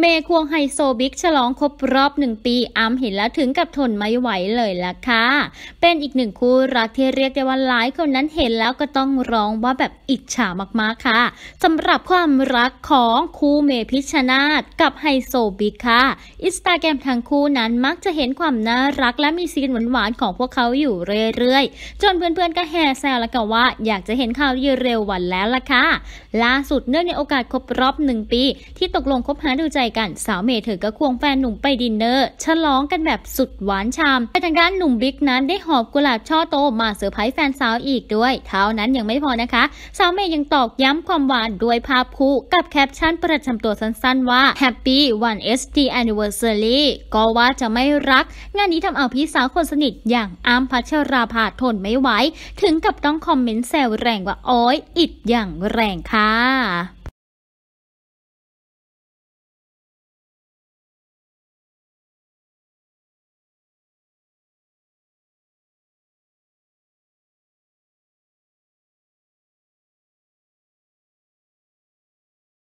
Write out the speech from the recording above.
เมควงไฮโซบิ๊กฉลองครบรอบหนึ่งปีอ้ำเห็นแล้วถึงกับทนไม่ไหวเลยล่ะค่ะ เป็นอีกหนึ่งคู่รักที่เรียกได้ว่าหลายคนนั้นเห็นแล้วก็ต้องร้องว่าแบบอิจฉามากๆค่ะ สำหรับความรักของคู่เมพิชนาธกับไฮโซบิ๊กค่ะอินสตาแกรมทั้งคู่นั้นมักจะเห็นความน่ารักและมีซีนหวานๆ ของพวกเขาอยู่เรื่อยๆ จนเพื่อนๆก็แห่แซวแล้วก็ว่า อยากจะเห็นข่าวเร็ววันแล้วล่ะค่ะล่าสุดเนื่องในโอกาสครบรอบหนึ่งปี ที่ตกลงคบหาดูใจกันสาวเมย์เธอก็ควงแฟนหนุ่มไปดินเนอร์ ฉลองกันแบบสุดหวานชามแต่ทางด้านหนุ่มบิ๊กนั้นได้หอบกุหลาบช่อโตมาเซอร์ไพรส์แฟนสาวอีกด้วย เท่านั้นยังไม่พอนะคะ สาวเมย์ยังตอกย้ำความหวานด้วยภาพคู่กับแคปชั่นประจำตัวสั้นๆว่า Happy one s t Anniversary ก็ว่าจะไม่รัก งานนี้ทำเอาพี่สาวคนสนิทอย่างอามพัชราภาทนไม่ไหวถึงกับต้องคอมเมนต์แซวแรงว่าโอ้ยอิดอย่างแรงค่ะ